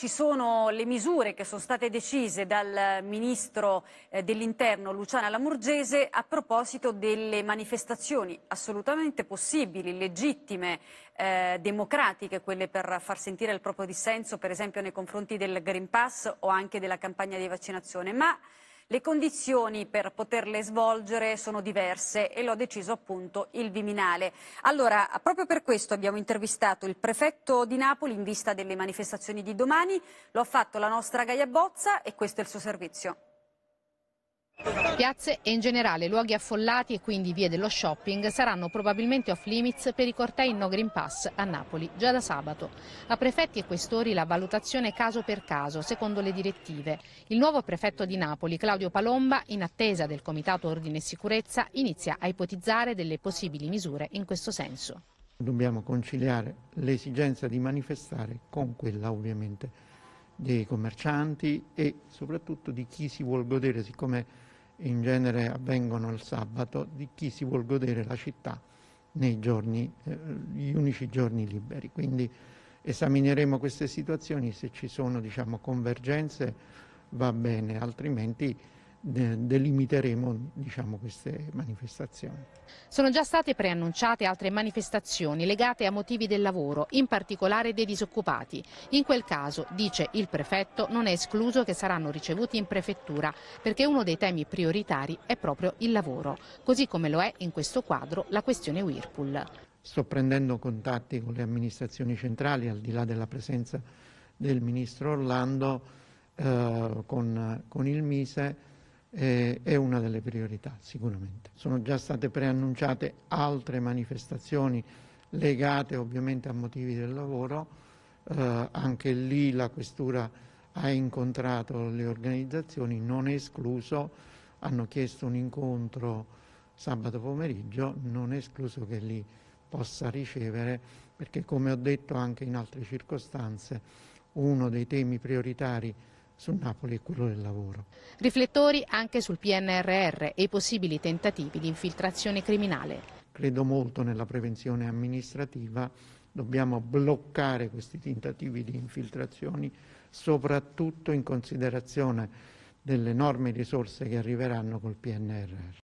Ci sono le misure che sono state decise dal Ministro eh, dell'Interno Luciana Lamurgese a proposito delle manifestazioni assolutamente possibili, legittime, eh, democratiche, quelle per far sentire il proprio dissenso per esempio nei confronti del Green Pass o anche della campagna di vaccinazione. Ma le condizioni per poterle svolgere sono diverse e l'ho deciso appunto il Viminale. Allora, proprio per questo abbiamo intervistato il prefetto di Napoli in vista delle manifestazioni di domani, lo ha fatto la nostra Gaia Bozza e questo è il suo servizio. Piazze e in generale luoghi affollati e quindi vie dello shopping saranno probabilmente off limits per i cortei no Green Pass a Napoli già da sabato. A prefetti e questori la valutazione caso per caso, secondo le direttive. Il nuovo prefetto di Napoli, Claudio Palomba, in attesa del Comitato Ordine e Sicurezza, inizia a ipotizzare delle possibili misure in questo senso. Dobbiamo conciliare l'esigenza di manifestare con quella ovviamente dei commercianti e soprattutto di chi si vuole godere, siccome in genere avvengono il sabato, di chi si vuol godere la città nei giorni, eh, gli unici giorni liberi. Quindi esamineremo queste situazioni, se ci sono diciamo, convergenze va bene, altrimenti delimiteremo diciamo, queste manifestazioni. Sono già state preannunciate altre manifestazioni legate a motivi del lavoro, in particolare dei disoccupati. In quel caso, dice il prefetto, non è escluso che saranno ricevuti in prefettura perché uno dei temi prioritari è proprio il lavoro, così come lo è in questo quadro la questione Whirlpool. Sto prendendo contatti con le amministrazioni centrali, al di là della presenza del ministro Orlando, eh, con, con il Mise eh, è una delle priorità sicuramente. Sono già state preannunciate altre manifestazioni legate ovviamente a motivi del lavoro, eh, anche lì la questura ha incontrato le organizzazioni, non escluso, hanno chiesto un incontro sabato pomeriggio, non escluso che lì possa ricevere, perché come ho detto anche in altre circostanze, uno dei temi prioritari su Napoli e quello del lavoro. Riflettori anche sul PNRR e i possibili tentativi di infiltrazione criminale. Credo molto nella prevenzione amministrativa, dobbiamo bloccare questi tentativi di infiltrazioni, soprattutto in considerazione delle enormi risorse che arriveranno col PNRR.